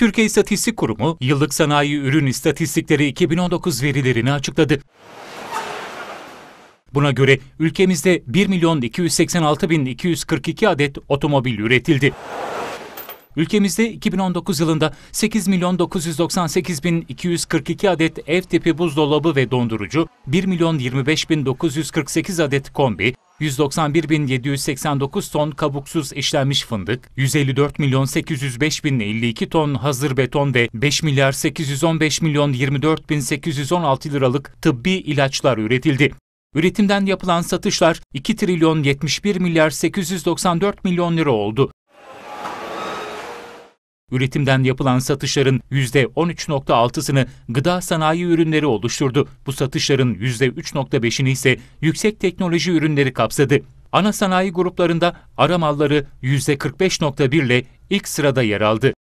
Türkiye İstatistik Kurumu yıllık sanayi ürün istatistikleri 2019 verilerini açıkladı. Buna göre ülkemizde 1 milyon 286 bin 242 adet otomobil üretildi. Ülkemizde 2019 yılında 8 milyon 998 bin 242 adet ev tipi buzdolabı ve dondurucu, 1 milyon 25 bin 948 adet kombi, 191.789 ton kabuksuz işlenmiş fındık, 154 ton hazır beton ve 5 milyar 815 milyon 24.816 liralık tıbbi ilaçlar üretildi. Üretimden yapılan satışlar 2 trilyon 71 milyar 894 milyon lira oldu. Üretimden yapılan satışların %13.6'sını gıda sanayi ürünleri oluşturdu. Bu satışların %3.5'ini ise yüksek teknoloji ürünleri kapsadı. Ana sanayi gruplarında aramalları malları %45.1 ile ilk sırada yer aldı.